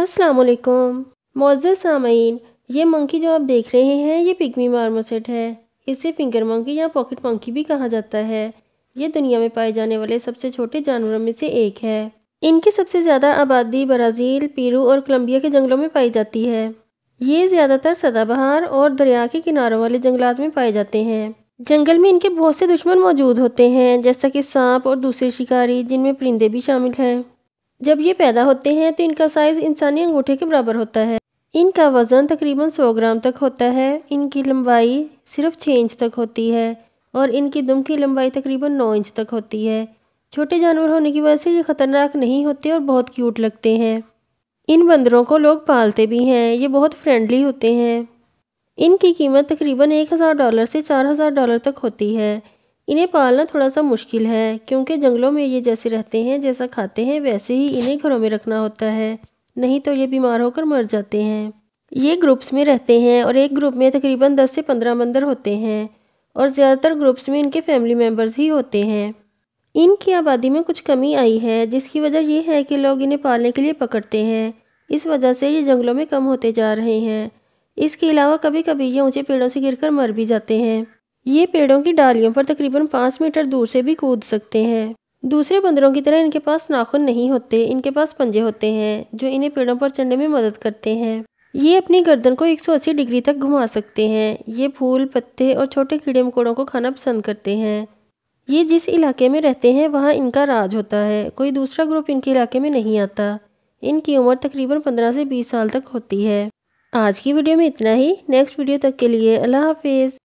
असलकुम मौजा सामीन ये मंकी जो आप देख रहे हैं ये पिगमी मार्मोसेट है इसे फिंगर मंकी या पॉकेट मंकी भी कहा जाता है ये दुनिया में पाए जाने वाले सबसे छोटे जानवरों में से एक है इनकी सबसे ज़्यादा आबादी ब्राज़ील पीरू और कोलंबिया के जंगलों में पाई जाती है ये ज़्यादातर सदाबहार और दरिया के किनारों वाले जंगलात में पाए जाते हैं जंगल में इनके बहुत से दुश्मन मौजूद होते हैं जैसा कि सांप और दूसरे शिकारी जिनमें परिंदे भी शामिल हैं जब ये पैदा होते हैं तो इनका साइज़ इंसानी अंगूठे के बराबर होता है इनका वज़न तकरीबन 100 ग्राम तक होता है इनकी लंबाई सिर्फ 6 इंच तक होती है और इनकी दुम की लंबाई तकरीबन 9 इंच तक होती है छोटे जानवर होने की वजह से ये ख़तरनाक नहीं होते और बहुत क्यूट लगते हैं इन बंदरों को लोग पालते भी हैं ये बहुत फ्रेंडली होते हैं इनकी कीमत तकरीबन एक हज़ार डॉलर से चार हज़ार डॉलर तक होती है इन्हें पालना थोड़ा सा मुश्किल है क्योंकि जंगलों में ये जैसे रहते हैं जैसा खाते हैं वैसे ही इन्हें घरों में रखना होता है नहीं तो ये बीमार होकर मर जाते हैं ये ग्रुप्स में रहते हैं और एक ग्रुप में तकरीबन दस से पंद्रह बंदर होते हैं और ज़्यादातर ग्रुप्स में इनके फैमिली मेम्बर्स ही होते हैं इनकी आबादी में कुछ कमी आई है जिसकी वजह यह है कि लोग इन्हें पालने के लिए पकड़ते हैं इस वजह से ये जंगलों में कम होते जा रहे हैं इसके अलावा कभी कभी ये ऊँचे पेड़ों से गिर मर भी जाते हैं ये पेड़ों की डालियों पर तकरीबन पाँच मीटर दूर से भी कूद सकते हैं दूसरे बंदरों की तरह इनके पास नाखून नहीं होते इनके पास पंजे होते हैं जो इन्हें पेड़ों पर चढ़ने में मदद करते हैं ये अपनी गर्दन को 180 डिग्री तक घुमा सकते हैं ये फूल पत्ते और छोटे कीड़े मकोड़ों को खाना पसंद करते हैं ये जिस इलाके में रहते हैं वहाँ इनका राज होता है कोई दूसरा ग्रुप इनके इलाके में नहीं आता इनकी उम्र तकरीबन पंद्रह से बीस साल तक होती है आज की वीडियो में इतना ही नेक्स्ट वीडियो तक के लिए अल्लाह हाफिज़